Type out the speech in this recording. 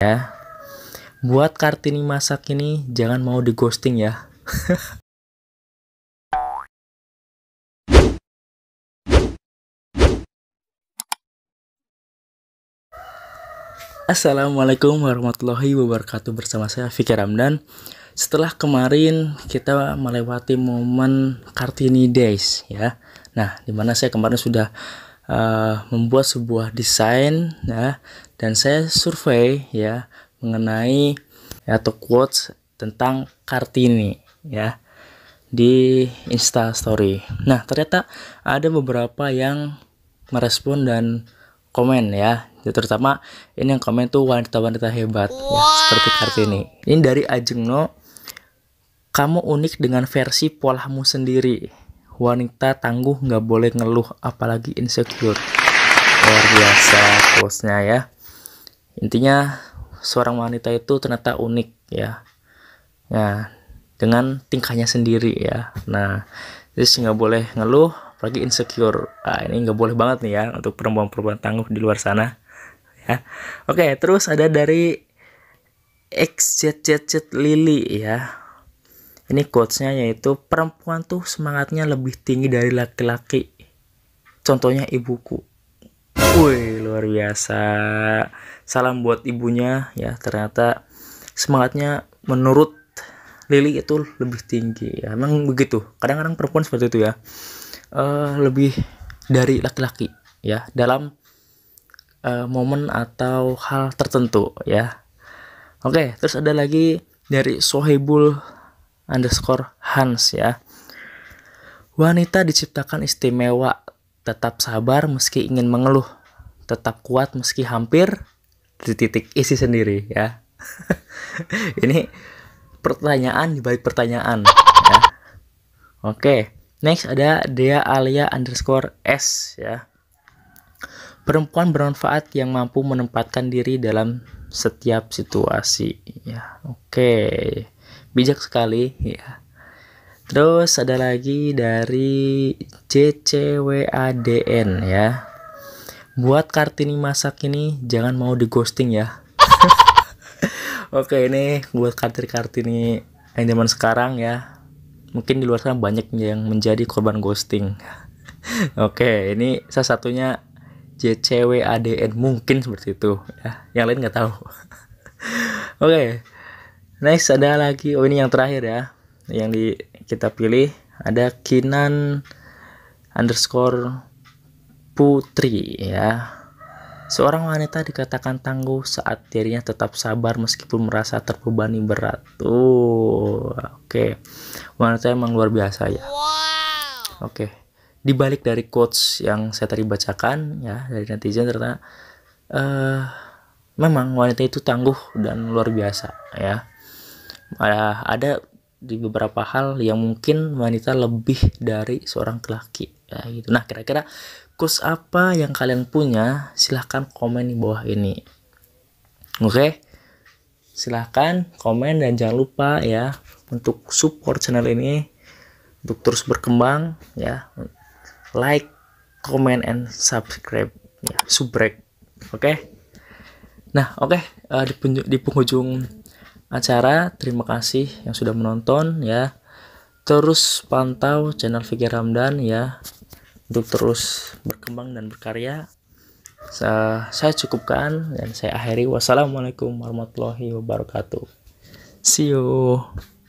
ya. Buat Kartini masak ini jangan mau di ghosting ya. Assalamualaikum warahmatullahi wabarakatuh bersama saya Fikir Ramdan Setelah kemarin kita melewati momen Kartini Days ya Nah dimana saya kemarin sudah uh, membuat sebuah desain ya dan saya survei ya mengenai ya, atau quotes tentang Kartini ya di Insta Story. Nah, ternyata ada beberapa yang merespon dan komen ya. Terutama ini yang komen tuh wanita-wanita hebat ya, wow. ya, seperti Kartini. Ini dari Ajeng No. Kamu unik dengan versi polamu sendiri wanita tangguh nggak boleh ngeluh apalagi insecure luar biasa bosnya ya intinya seorang wanita itu ternyata unik ya ya dengan tingkahnya sendiri ya nah jadi nggak boleh ngeluh apalagi insecure nah, ini nggak boleh banget nih ya untuk perempuan-perempuan tangguh di luar sana ya oke terus ada dari XZZZ Lily ya ini quotes-nya yaitu perempuan tuh semangatnya lebih tinggi dari laki-laki contohnya ibuku wih luar biasa salam buat ibunya ya ternyata semangatnya menurut Lili itu lebih tinggi ya emang begitu kadang-kadang perempuan seperti itu ya uh, lebih dari laki-laki ya dalam uh, momen atau hal tertentu ya oke terus ada lagi dari Sohibul underscore Hans ya. Wanita diciptakan istimewa, tetap sabar meski ingin mengeluh, tetap kuat meski hampir di titik isi sendiri ya. Ini pertanyaan di balik pertanyaan ya. Oke, next ada Dea Alia underscore S ya. Perempuan bermanfaat yang mampu menempatkan diri dalam setiap situasi ya. Oke bijak sekali ya terus ada lagi dari ccwadn ya buat kartini masak ini jangan mau di ghosting ya oke ini buat kartini kartini yang zaman sekarang ya mungkin di luar sana banyak yang menjadi korban ghosting oke ini salah satunya ccwadn mungkin seperti itu ya yang lain nggak tahu Oke, okay next ada lagi oh ini yang terakhir ya yang di kita pilih ada Kinan underscore Putri ya Seorang wanita dikatakan tangguh saat dirinya tetap sabar meskipun merasa terbebani berat. Tuh, oke. Okay. Wanita emang luar biasa ya. Oke. Okay. Di balik dari quotes yang saya tadi bacakan ya dari netizen ternyata uh, memang wanita itu tangguh dan luar biasa ya ada ada di beberapa hal yang mungkin wanita lebih dari seorang laki ya, gitu. Nah kira-kira kurs apa yang kalian punya silahkan komen di bawah ini. Oke, silahkan komen dan jangan lupa ya untuk support channel ini untuk terus berkembang ya. Like, comment, and subscribe ya, subrek. Oke. Okay? Nah, oke okay. uh, eh, di, di penghujung acara. Terima kasih yang sudah menonton ya. Terus pantau channel Fikir Ramdan ya untuk terus berkembang dan berkarya. saya cukupkan dan saya akhiri. Wassalamualaikum warahmatullahi wabarakatuh. See you.